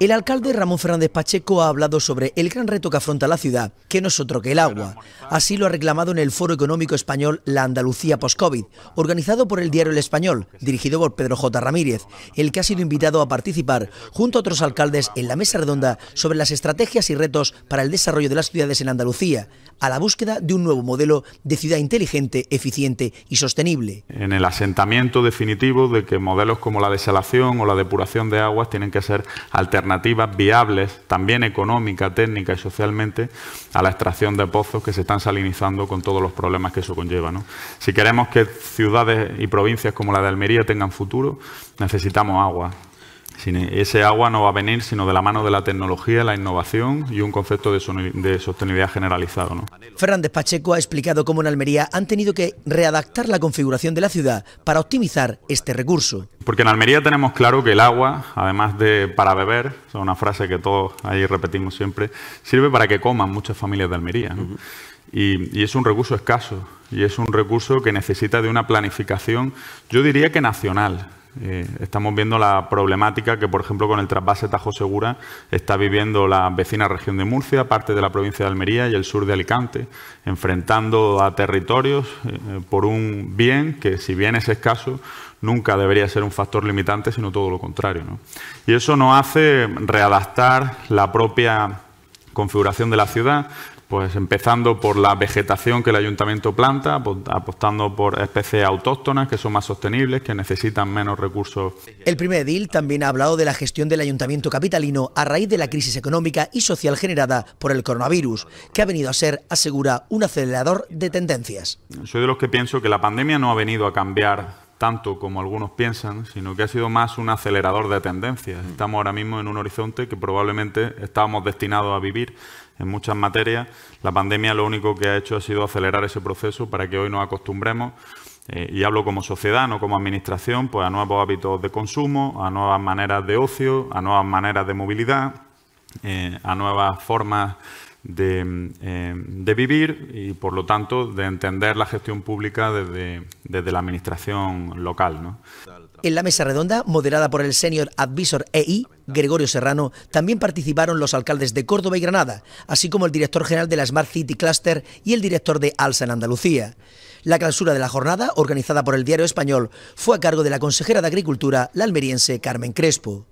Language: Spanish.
El alcalde Ramón Fernández Pacheco ha hablado sobre el gran reto que afronta la ciudad, que no es otro que el agua. Así lo ha reclamado en el Foro Económico Español La Andalucía Post-COVID, organizado por el diario El Español, dirigido por Pedro J. Ramírez, el que ha sido invitado a participar junto a otros alcaldes en la mesa redonda sobre las estrategias y retos para el desarrollo de las ciudades en Andalucía, a la búsqueda de un nuevo modelo de ciudad inteligente, eficiente y sostenible. En el asentamiento definitivo de que modelos como la desalación o la depuración de aguas tienen que ser alternativas viables, también económica, técnica y socialmente, a la extracción de pozos que se están salinizando con todos los problemas que eso conlleva. Si queremos que ciudades y provincias como la de Almería tengan futuro, necesitamos agua, e, ese agua no va a venir sino de la mano de la tecnología, la innovación y un concepto de, sostenibilidad generalizado. ¿no? Fernández Pacheco ha explicado cómo en Almería han tenido que readaptar la configuración de la ciudad para optimizar este recurso. Porque en Almería tenemos claro que el agua, además de para beber, es una frase que todos ahí repetimos siempre, sirve para que coman muchas familias de Almería. y, es un recurso escaso y es un recurso que necesita de una planificación, yo diría que nacional. Eh, estamos viendo la problemática que, por ejemplo, con el trasvase Tajo Segura está viviendo la vecina región de Murcia, parte de la provincia de Almería y el sur de Alicante, enfrentando a territorios eh, por un bien que, si bien es escaso, nunca debería ser un factor limitante, sino todo lo contrario. Y eso nos hace readaptar la propia configuración de la ciudad, pues empezando por la vegetación que el ayuntamiento planta, apostando por especies autóctonas que son más sostenibles, que necesitan menos recursos. El primer edil también ha hablado de la gestión del ayuntamiento capitalino a raíz de la crisis económica y social generada por el coronavirus, que ha venido a ser, asegura, un acelerador de tendencias. Soy de los que pienso que la pandemia no ha venido a cambiar tanto como algunos piensan, sino que ha sido más un acelerador de tendencias. Mm. Estamos ahora mismo en un horizonte que probablemente estábamos destinados a vivir en muchas materias. La pandemia lo único que ha hecho ha sido acelerar ese proceso para que hoy nos acostumbremos, eh, y hablo como sociedad, no como administración, pues a nuevos hábitos de consumo, a nuevas maneras de ocio, a nuevas maneras de movilidad, eh, a nuevas formas eh, de, vivir y, por lo tanto, de entender la gestión pública desde, la administración local. En la mesa redonda, moderada por el Senior Advisor EI, Gregorio Serrano, también participaron los alcaldes de Córdoba y Granada, así como el director general de la Smart City Cluster y el director de ALSA en Andalucía. La clausura de la jornada, organizada por el diario español, fue a cargo de la consejera de Agricultura, la almeriense Carmen Crespo.